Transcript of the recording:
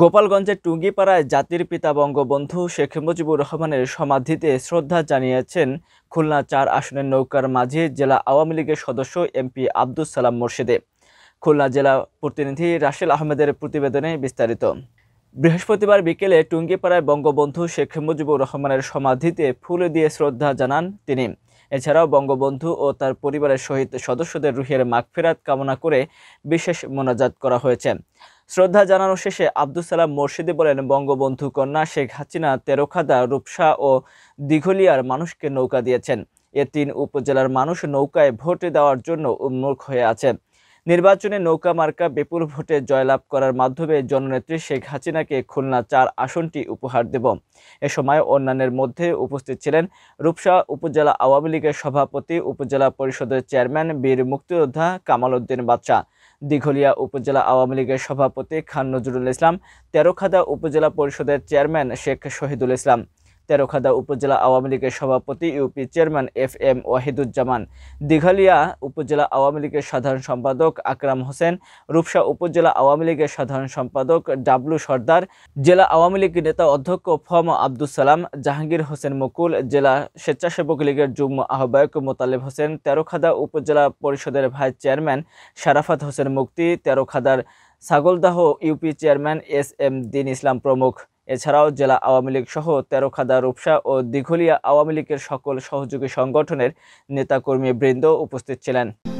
গোপালগঞ্জের টুঙ্গিপাড়ায় জাতির পিতা বঙ্গবন্ধু শেখ মুজিবুর রহমানের সমাধিতে শ্রদ্ধা জানিয়েছেন খুলনা চার আসনের নৌকার মাঝে জেলা আওয়ামী লীগের সদস্য এমপি আব্দুল সালাম মোর্শেদে খুলনা জেলা প্রতিনিধি রাশেল আহমেদের প্রতিবেদনে বিস্তারিত বৃহস্পতিবার বিকেলে টুঙ্গিপাড়ায় বঙ্গবন্ধু শেখ মুজিবুর রহমানের সমাধিতে ফুল দিয়ে শ্রদ্ধা জানান তিনি এছাড়াও বঙ্গবন্ধু ও তার পরিবারের শহীদ সদস্যদের রুহের মাগফেরাত কামনা করে বিশেষ মোনাজাত করা হয়েছে শ্রদ্ধা জানানো শেষে আব্দুল সালাম মোর্শিদি বলেন বঙ্গবন্ধু কন্যা শেখ হাসিনা তেরোখাদা রূপসা ও দিঘলিয়ার মানুষকে নৌকা দিয়েছেন এ তিন উপজেলার মানুষ নৌকায় ভোট দেওয়ার জন্য উন্মুখ হয়ে আছেন নির্বাচনে নৌকা মার্কা বিপুল ভোটে জয়লাভ করার মাধ্যমে জননেত্রী শেখ হাসিনাকে খুলনা চার আসনটি উপহার দেব এ সময় অন্যান্যের মধ্যে উপস্থিত ছিলেন রূপসা উপজেলা আওয়ামী লীগের সভাপতি উপজেলা পরিষদের চেয়ারম্যান বীর মুক্তিযোদ্ধা কামাল উদ্দিন বাদশাহ দিঘলিয়া উপজেলা আওয়ামী লীগের সভাপতি খান নজরুল ইসলাম তেরোখাদা উপজেলা পরিষদের চেয়ারম্যান শেখ শহীদুল ইসলাম তেরোখাদা উপজেলা আওয়ামী লীগের সভাপতি UP chairman F M Wahiduzzaman Dighalia উপজেলা আওয়ামী লীগের সাধারণ সম্পাদক আকরাম হোসেন রূপসা উপজেলা আওয়ামী লীগের সাধারণ সম্পাদক ডাবলু সর্দার জেলা আওয়ামী লীগ নেতা অধ্যক্ষ ফম আব্দুল সালাম জাহাঙ্গীর হোসেন মুকুল জেলা স্বেচ্ছাসেবক লীগের যুগ্ম আহ্বায়ক মোতালেব হোসেন তেরোখাদা উপজেলা পরিষদের ভাইস চেয়ারম্যান শারাফাত হোসেন মুক্তি তেরোখাদার Chhagladah UP chairman S M Din Islam প্রমুখ এছাড়াও জেলা আওয়ামী লীগ সহ তেরোখাদা রূপসা ও দিঘলিয়া আওয়ামী লীগের সকল সহযোগী সংগঠনের নেতাকর্মী বৃন্দ উপস্থিত ছিলেন